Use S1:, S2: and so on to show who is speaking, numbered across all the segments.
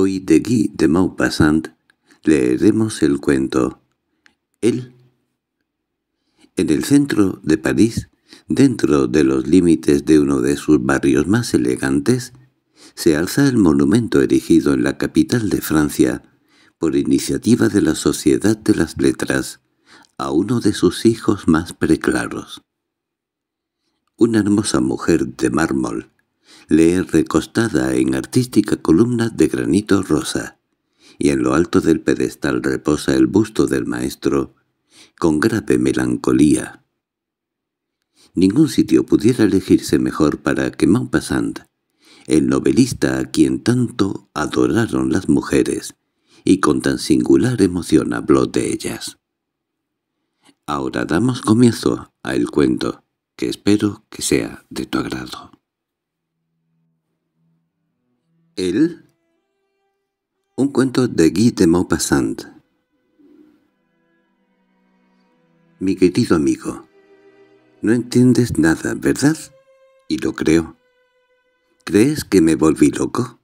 S1: Hoy de Guy de Maupassant leeremos el cuento «Él». En el centro de París, dentro de los límites de uno de sus barrios más elegantes, se alza el monumento erigido en la capital de Francia por iniciativa de la Sociedad de las Letras a uno de sus hijos más preclaros. Una hermosa mujer de mármol, Lee recostada en artística columna de granito rosa, y en lo alto del pedestal reposa el busto del maestro, con grave melancolía. Ningún sitio pudiera elegirse mejor para que Maupassant, el novelista a quien tanto adoraron las mujeres, y con tan singular emoción habló de ellas. Ahora damos comienzo al cuento, que espero que sea de tu agrado. Él, Un cuento de Guy de Maupassant Mi querido amigo, no entiendes nada, ¿verdad? Y lo creo. ¿Crees que me volví loco?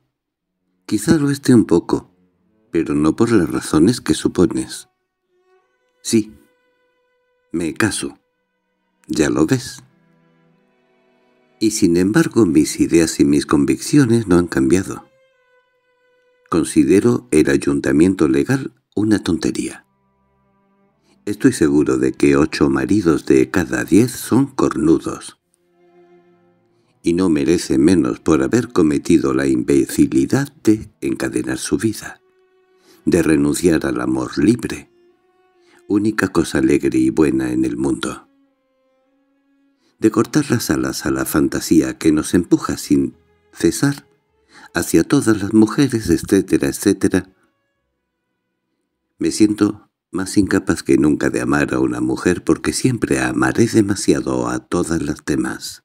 S1: Quizá lo esté un poco, pero no por las razones que supones. Sí, me caso. Ya lo ves. Y sin embargo mis ideas y mis convicciones no han cambiado. Considero el ayuntamiento legal una tontería. Estoy seguro de que ocho maridos de cada diez son cornudos. Y no merece menos por haber cometido la imbecilidad de encadenar su vida, de renunciar al amor libre, única cosa alegre y buena en el mundo de cortar las alas a la fantasía que nos empuja sin cesar hacia todas las mujeres, etcétera, etcétera. Me siento más incapaz que nunca de amar a una mujer porque siempre amaré demasiado a todas las demás.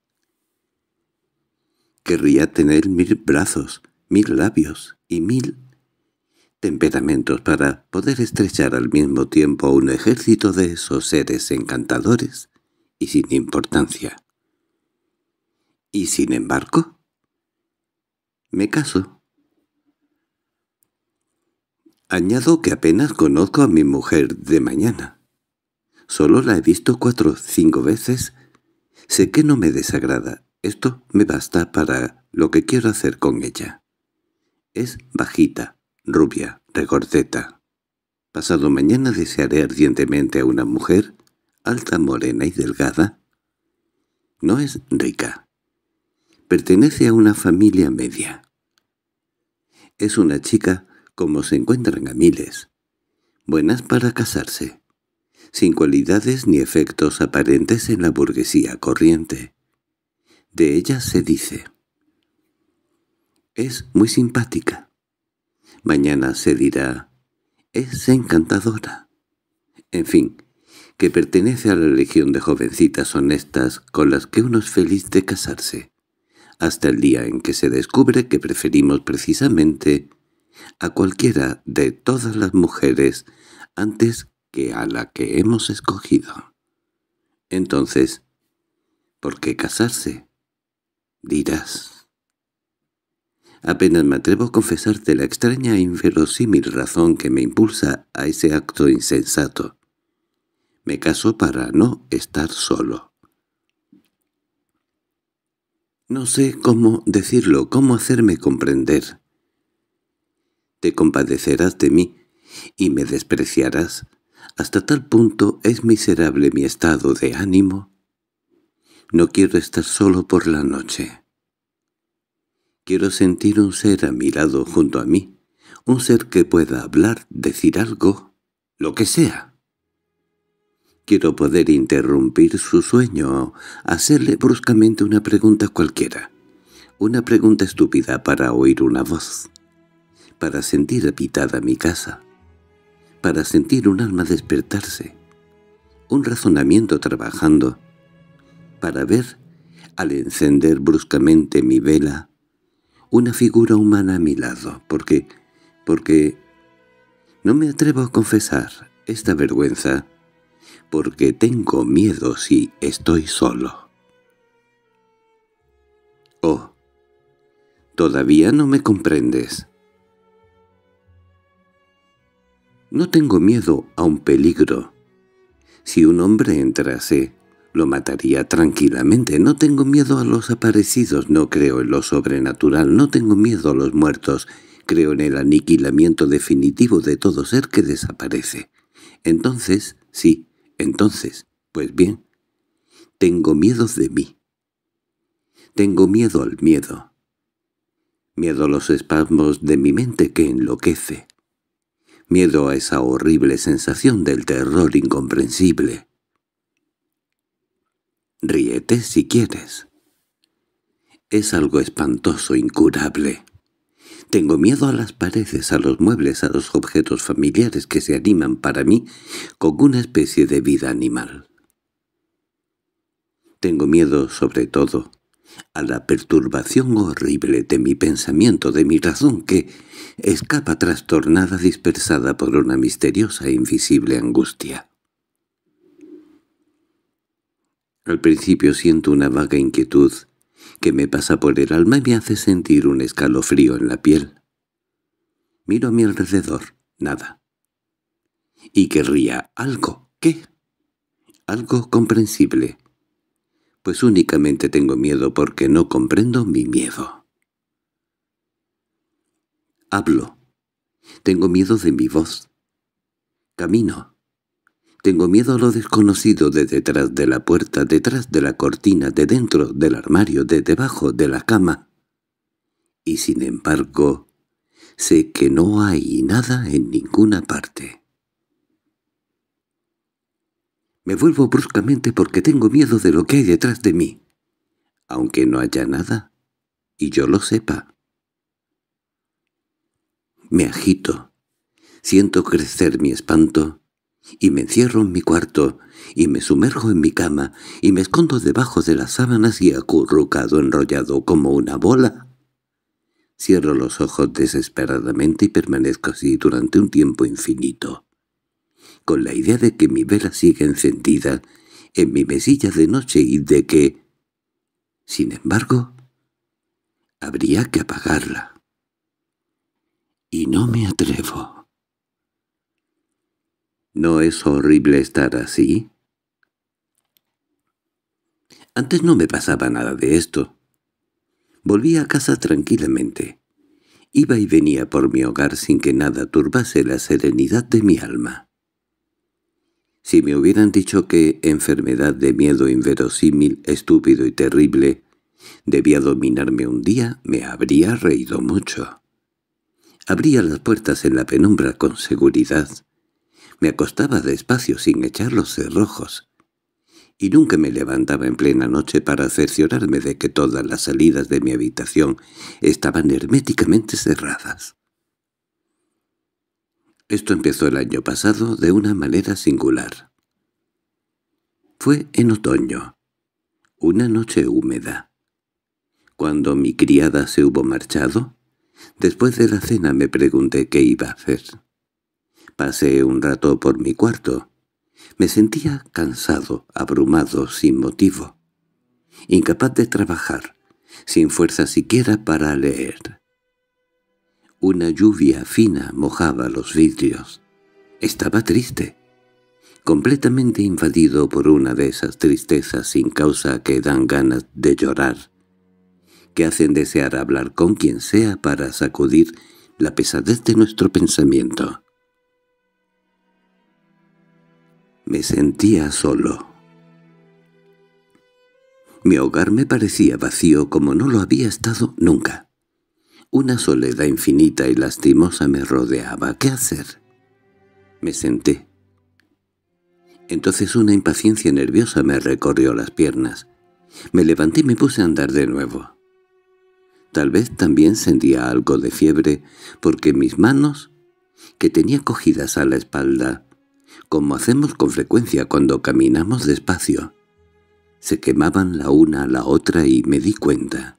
S1: Querría tener mil brazos, mil labios y mil temperamentos para poder estrechar al mismo tiempo a un ejército de esos seres encantadores y sin importancia. Y sin embargo, me caso. Añado que apenas conozco a mi mujer de mañana. Solo la he visto cuatro o cinco veces. Sé que no me desagrada. Esto me basta para lo que quiero hacer con ella. Es bajita, rubia, regordeta. Pasado mañana desearé ardientemente a una mujer, alta, morena y delgada. No es rica, Pertenece a una familia media. Es una chica como se encuentran a miles. Buenas para casarse. Sin cualidades ni efectos aparentes en la burguesía corriente. De ella se dice. Es muy simpática. Mañana se dirá. Es encantadora. En fin, que pertenece a la legión de jovencitas honestas con las que uno es feliz de casarse hasta el día en que se descubre que preferimos precisamente a cualquiera de todas las mujeres antes que a la que hemos escogido. Entonces, ¿por qué casarse? Dirás. Apenas me atrevo a confesarte la extraña e inverosímil razón que me impulsa a ese acto insensato. Me caso para no estar solo. No sé cómo decirlo, cómo hacerme comprender. Te compadecerás de mí y me despreciarás. Hasta tal punto es miserable mi estado de ánimo. No quiero estar solo por la noche. Quiero sentir un ser a mi lado junto a mí, un ser que pueda hablar, decir algo, lo que sea. Quiero poder interrumpir su sueño, o hacerle bruscamente una pregunta cualquiera. Una pregunta estúpida para oír una voz. Para sentir habitada mi casa. Para sentir un alma despertarse. Un razonamiento trabajando. Para ver, al encender bruscamente mi vela, una figura humana a mi lado, porque... porque... no me atrevo a confesar esta vergüenza porque tengo miedo si estoy solo. Oh, todavía no me comprendes. No tengo miedo a un peligro. Si un hombre entrase, lo mataría tranquilamente. No tengo miedo a los aparecidos, no creo en lo sobrenatural, no tengo miedo a los muertos. Creo en el aniquilamiento definitivo de todo ser que desaparece. Entonces, sí, entonces, pues bien, tengo miedo de mí. Tengo miedo al miedo. Miedo a los espasmos de mi mente que enloquece. Miedo a esa horrible sensación del terror incomprensible. Ríete si quieres. Es algo espantoso, incurable. Tengo miedo a las paredes, a los muebles, a los objetos familiares que se animan para mí con una especie de vida animal. Tengo miedo, sobre todo, a la perturbación horrible de mi pensamiento, de mi razón, que escapa trastornada, dispersada por una misteriosa e invisible angustia. Al principio siento una vaga inquietud que me pasa por el alma y me hace sentir un escalofrío en la piel. Miro a mi alrededor, nada. Y querría algo, ¿qué? Algo comprensible. Pues únicamente tengo miedo porque no comprendo mi miedo. Hablo. Tengo miedo de mi voz. Camino. Tengo miedo a lo desconocido de detrás de la puerta, detrás de la cortina, de dentro del armario, de debajo de la cama. Y sin embargo, sé que no hay nada en ninguna parte. Me vuelvo bruscamente porque tengo miedo de lo que hay detrás de mí, aunque no haya nada, y yo lo sepa. Me agito, siento crecer mi espanto, y me encierro en mi cuarto, y me sumerjo en mi cama, y me escondo debajo de las sábanas y acurrucado enrollado como una bola. Cierro los ojos desesperadamente y permanezco así durante un tiempo infinito, con la idea de que mi vela sigue encendida en mi mesilla de noche y de que, sin embargo, habría que apagarla. Y no me atrevo. ¿No es horrible estar así? Antes no me pasaba nada de esto. Volvía a casa tranquilamente. Iba y venía por mi hogar sin que nada turbase la serenidad de mi alma. Si me hubieran dicho que enfermedad de miedo inverosímil, estúpido y terrible debía dominarme un día, me habría reído mucho. Abría las puertas en la penumbra con seguridad me acostaba despacio sin echar los cerrojos, y nunca me levantaba en plena noche para cerciorarme de que todas las salidas de mi habitación estaban herméticamente cerradas. Esto empezó el año pasado de una manera singular. Fue en otoño, una noche húmeda. Cuando mi criada se hubo marchado, después de la cena me pregunté qué iba a hacer. Pasé un rato por mi cuarto. Me sentía cansado, abrumado, sin motivo. Incapaz de trabajar, sin fuerza siquiera para leer. Una lluvia fina mojaba los vidrios. Estaba triste, completamente invadido por una de esas tristezas sin causa que dan ganas de llorar, que hacen desear hablar con quien sea para sacudir la pesadez de nuestro pensamiento. Me sentía solo. Mi hogar me parecía vacío como no lo había estado nunca. Una soledad infinita y lastimosa me rodeaba. ¿Qué hacer? Me senté. Entonces una impaciencia nerviosa me recorrió las piernas. Me levanté y me puse a andar de nuevo. Tal vez también sentía algo de fiebre, porque mis manos, que tenía cogidas a la espalda, como hacemos con frecuencia cuando caminamos despacio. Se quemaban la una a la otra y me di cuenta.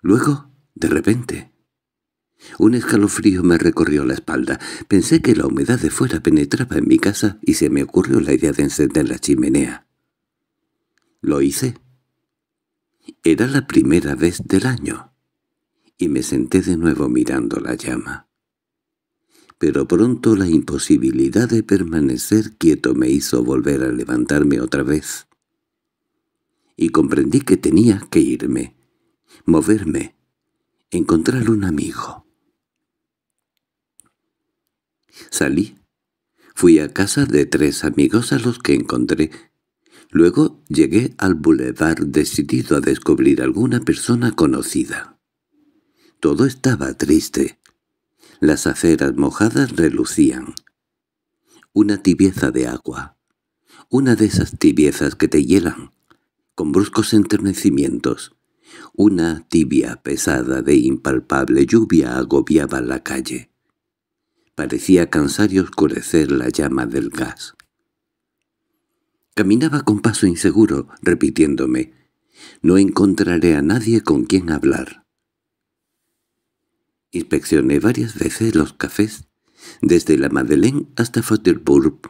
S1: Luego, de repente, un escalofrío me recorrió la espalda. Pensé que la humedad de fuera penetraba en mi casa y se me ocurrió la idea de encender la chimenea. Lo hice. Era la primera vez del año. Y me senté de nuevo mirando la llama pero pronto la imposibilidad de permanecer quieto me hizo volver a levantarme otra vez. Y comprendí que tenía que irme, moverme, encontrar un amigo. Salí. Fui a casa de tres amigos a los que encontré. Luego llegué al bulevar decidido a descubrir alguna persona conocida. Todo estaba triste. Las aceras mojadas relucían. Una tibieza de agua. Una de esas tibiezas que te hielan, con bruscos enternecimientos. Una tibia pesada de impalpable lluvia agobiaba la calle. Parecía cansar y oscurecer la llama del gas. Caminaba con paso inseguro, repitiéndome, «No encontraré a nadie con quien hablar». Inspeccioné varias veces los cafés, desde la Madeleine hasta Fotterburg.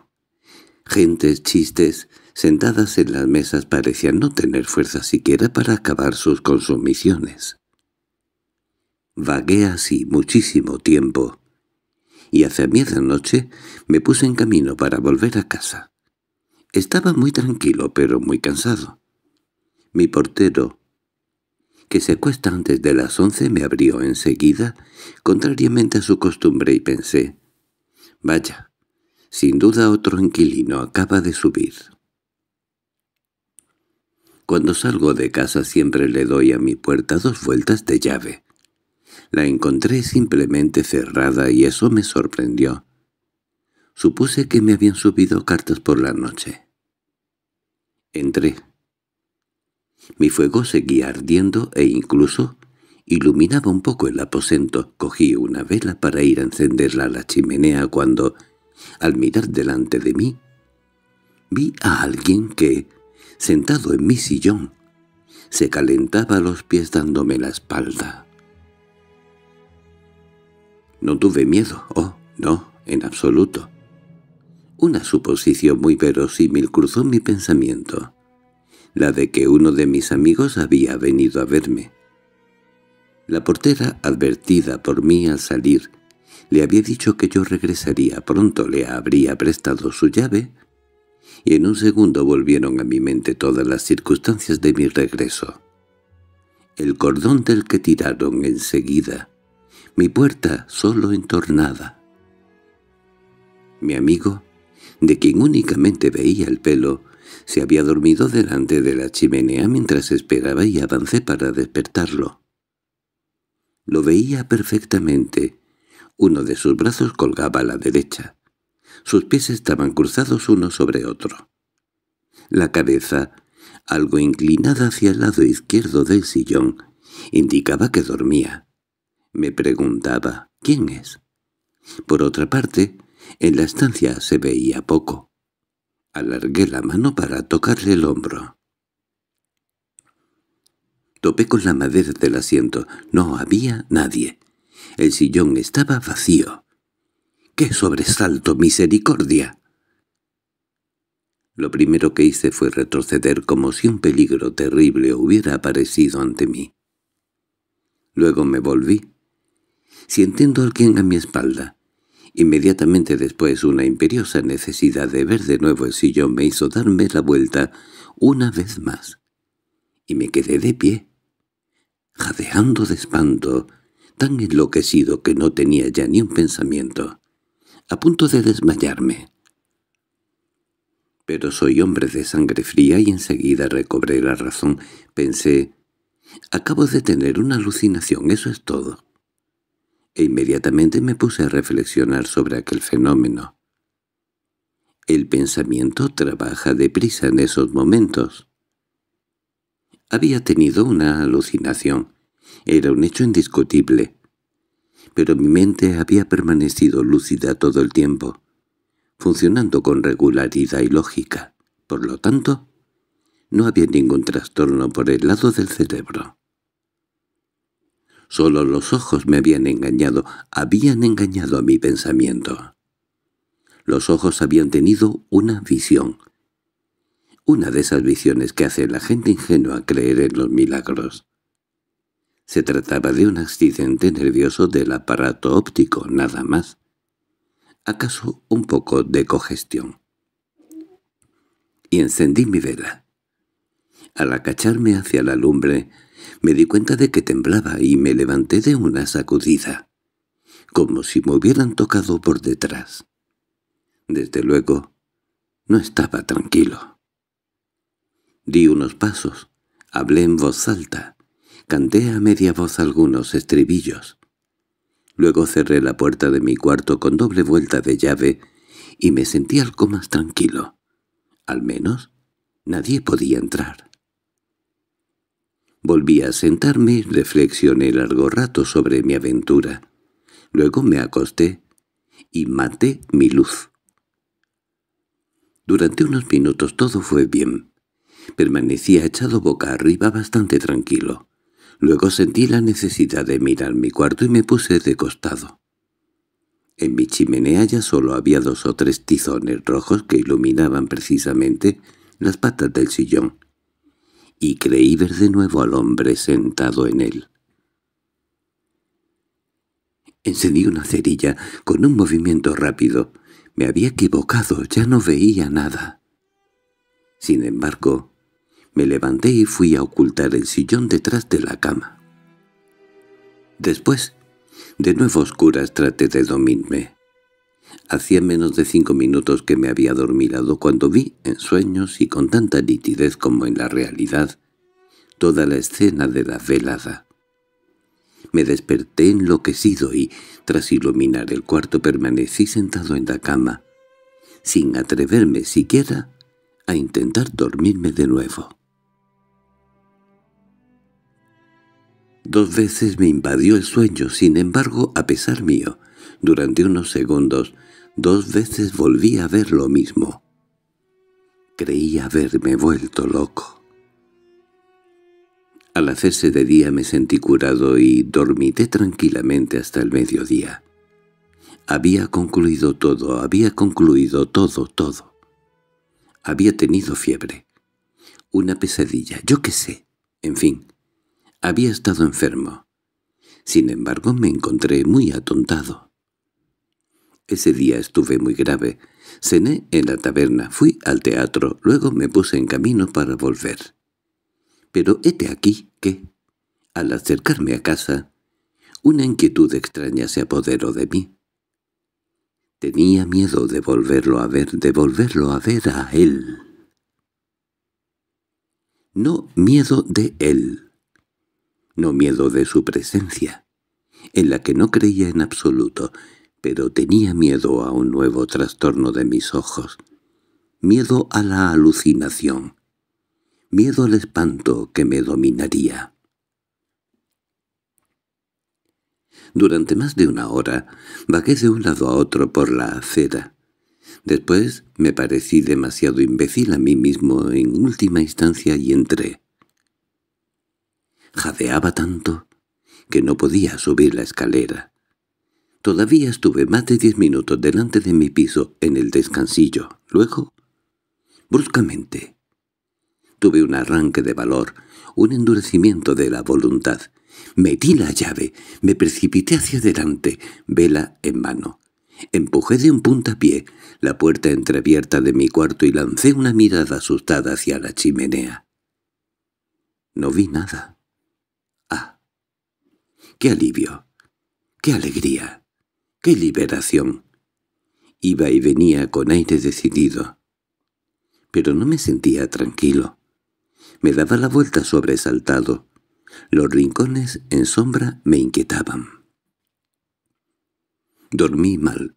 S1: Gentes chistes sentadas en las mesas parecían no tener fuerza siquiera para acabar sus consumiciones. Vagué así muchísimo tiempo, y hacia medianoche me puse en camino para volver a casa. Estaba muy tranquilo, pero muy cansado. Mi portero, que se cuesta antes de las once, me abrió enseguida, contrariamente a su costumbre, y pensé, «Vaya, sin duda otro inquilino acaba de subir». Cuando salgo de casa siempre le doy a mi puerta dos vueltas de llave. La encontré simplemente cerrada y eso me sorprendió. Supuse que me habían subido cartas por la noche. Entré. Mi fuego seguía ardiendo e incluso iluminaba un poco el aposento. Cogí una vela para ir a encenderla a la chimenea cuando, al mirar delante de mí, vi a alguien que, sentado en mi sillón, se calentaba los pies dándome la espalda. No tuve miedo, oh, no, en absoluto. Una suposición muy verosímil cruzó mi pensamiento la de que uno de mis amigos había venido a verme. La portera, advertida por mí al salir, le había dicho que yo regresaría pronto, le habría prestado su llave, y en un segundo volvieron a mi mente todas las circunstancias de mi regreso. El cordón del que tiraron enseguida, mi puerta solo entornada. Mi amigo, de quien únicamente veía el pelo, se había dormido delante de la chimenea mientras esperaba y avancé para despertarlo. Lo veía perfectamente. Uno de sus brazos colgaba a la derecha. Sus pies estaban cruzados uno sobre otro. La cabeza, algo inclinada hacia el lado izquierdo del sillón, indicaba que dormía. Me preguntaba, ¿quién es? Por otra parte, en la estancia se veía poco. Alargué la mano para tocarle el hombro. Topé con la madera del asiento. No había nadie. El sillón estaba vacío. ¡Qué sobresalto, misericordia! Lo primero que hice fue retroceder como si un peligro terrible hubiera aparecido ante mí. Luego me volví, sintiendo a alguien a mi espalda. Inmediatamente después una imperiosa necesidad de ver de nuevo el sillón me hizo darme la vuelta una vez más, y me quedé de pie, jadeando de espanto, tan enloquecido que no tenía ya ni un pensamiento, a punto de desmayarme. Pero soy hombre de sangre fría y enseguida recobré la razón. Pensé, acabo de tener una alucinación, eso es todo e inmediatamente me puse a reflexionar sobre aquel fenómeno. El pensamiento trabaja deprisa en esos momentos. Había tenido una alucinación. Era un hecho indiscutible. Pero mi mente había permanecido lúcida todo el tiempo, funcionando con regularidad y lógica. Por lo tanto, no había ningún trastorno por el lado del cerebro. Solo los ojos me habían engañado, habían engañado a mi pensamiento. Los ojos habían tenido una visión. Una de esas visiones que hace la gente ingenua creer en los milagros. Se trataba de un accidente nervioso del aparato óptico, nada más. ¿Acaso un poco de cogestión? Y encendí mi vela. Al acacharme hacia la lumbre, me di cuenta de que temblaba y me levanté de una sacudida, como si me hubieran tocado por detrás. Desde luego, no estaba tranquilo. Di unos pasos, hablé en voz alta, canté a media voz algunos estribillos. Luego cerré la puerta de mi cuarto con doble vuelta de llave y me sentí algo más tranquilo. Al menos, nadie podía entrar. Volví a sentarme y reflexioné largo rato sobre mi aventura. Luego me acosté y maté mi luz. Durante unos minutos todo fue bien. Permanecía echado boca arriba bastante tranquilo. Luego sentí la necesidad de mirar mi cuarto y me puse de costado. En mi chimenea ya solo había dos o tres tizones rojos que iluminaban precisamente las patas del sillón y creí ver de nuevo al hombre sentado en él. Encendí una cerilla con un movimiento rápido. Me había equivocado, ya no veía nada. Sin embargo, me levanté y fui a ocultar el sillón detrás de la cama. Después, de nuevo oscuras traté de dormirme. Hacía menos de cinco minutos que me había dormido cuando vi, en sueños y con tanta nitidez como en la realidad, toda la escena de la velada. Me desperté enloquecido y, tras iluminar el cuarto, permanecí sentado en la cama, sin atreverme siquiera a intentar dormirme de nuevo. Dos veces me invadió el sueño, sin embargo, a pesar mío, durante unos segundos, Dos veces volví a ver lo mismo. Creí haberme vuelto loco. Al hacerse de día me sentí curado y dormité tranquilamente hasta el mediodía. Había concluido todo, había concluido todo, todo. Había tenido fiebre. Una pesadilla, yo qué sé. En fin, había estado enfermo. Sin embargo, me encontré muy atontado. Ese día estuve muy grave. Cené en la taberna, fui al teatro, luego me puse en camino para volver. Pero hete aquí que, al acercarme a casa, una inquietud extraña se apoderó de mí. Tenía miedo de volverlo a ver, de volverlo a ver a él. No miedo de él, no miedo de su presencia, en la que no creía en absoluto, pero tenía miedo a un nuevo trastorno de mis ojos, miedo a la alucinación, miedo al espanto que me dominaría. Durante más de una hora vagué de un lado a otro por la acera. Después me parecí demasiado imbécil a mí mismo en última instancia y entré. Jadeaba tanto que no podía subir la escalera. Todavía estuve más de diez minutos delante de mi piso, en el descansillo. Luego, bruscamente, tuve un arranque de valor, un endurecimiento de la voluntad. Metí la llave, me precipité hacia adelante, vela en mano. Empujé de un puntapié la puerta entreabierta de mi cuarto y lancé una mirada asustada hacia la chimenea. No vi nada. ¡Ah! ¡Qué alivio! ¡Qué alegría! ¡Qué liberación! Iba y venía con aire decidido. Pero no me sentía tranquilo. Me daba la vuelta sobresaltado. Los rincones en sombra me inquietaban. Dormí mal,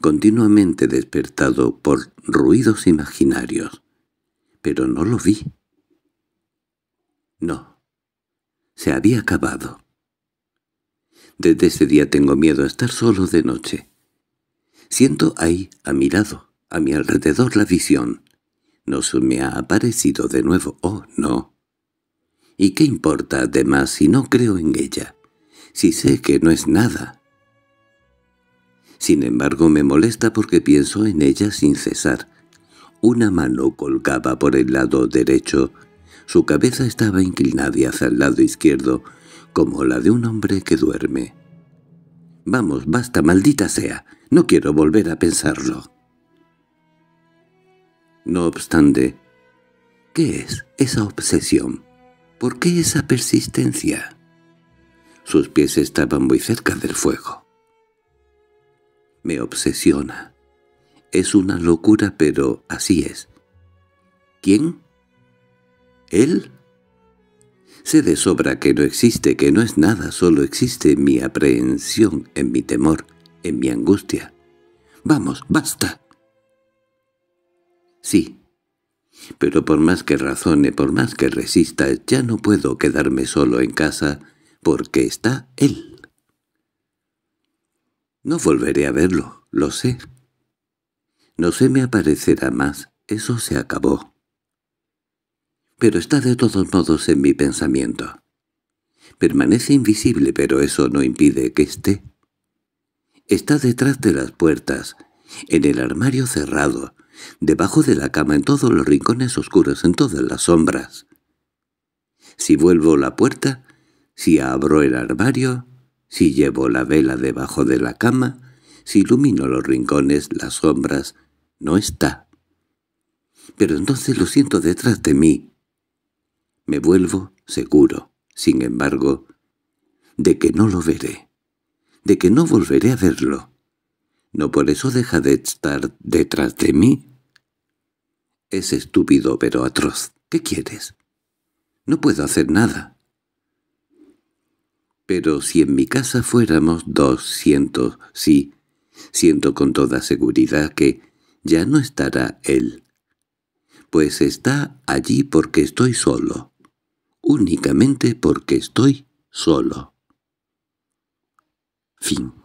S1: continuamente despertado por ruidos imaginarios. Pero no lo vi. No. Se había acabado. Desde ese día tengo miedo a estar solo de noche. Siento ahí, a mi lado, a mi alrededor la visión. No se me ha aparecido de nuevo, oh, no. ¿Y qué importa, además, si no creo en ella? Si sé que no es nada. Sin embargo, me molesta porque pienso en ella sin cesar. Una mano colgaba por el lado derecho, su cabeza estaba inclinada hacia el lado izquierdo, como la de un hombre que duerme. «Vamos, basta, maldita sea. No quiero volver a pensarlo». No obstante, ¿qué es esa obsesión? ¿Por qué esa persistencia? Sus pies estaban muy cerca del fuego. Me obsesiona. Es una locura, pero así es. ¿Quién? ¿Él? Sé de sobra que no existe, que no es nada, solo existe mi aprehensión, en mi temor, en mi angustia. ¡Vamos, basta! Sí, pero por más que razone, por más que resista, ya no puedo quedarme solo en casa porque está él. No volveré a verlo, lo sé. No se me aparecerá más, eso se acabó pero está de todos modos en mi pensamiento. Permanece invisible, pero eso no impide que esté. Está detrás de las puertas, en el armario cerrado, debajo de la cama, en todos los rincones oscuros, en todas las sombras. Si vuelvo la puerta, si abro el armario, si llevo la vela debajo de la cama, si ilumino los rincones, las sombras, no está. Pero entonces lo siento detrás de mí, me vuelvo seguro, sin embargo, de que no lo veré, de que no volveré a verlo. ¿No por eso deja de estar detrás de mí? Es estúpido pero atroz. ¿Qué quieres? No puedo hacer nada. Pero si en mi casa fuéramos dos, siento, sí, siento con toda seguridad que ya no estará él. Pues está allí porque estoy solo únicamente porque estoy solo. Fin.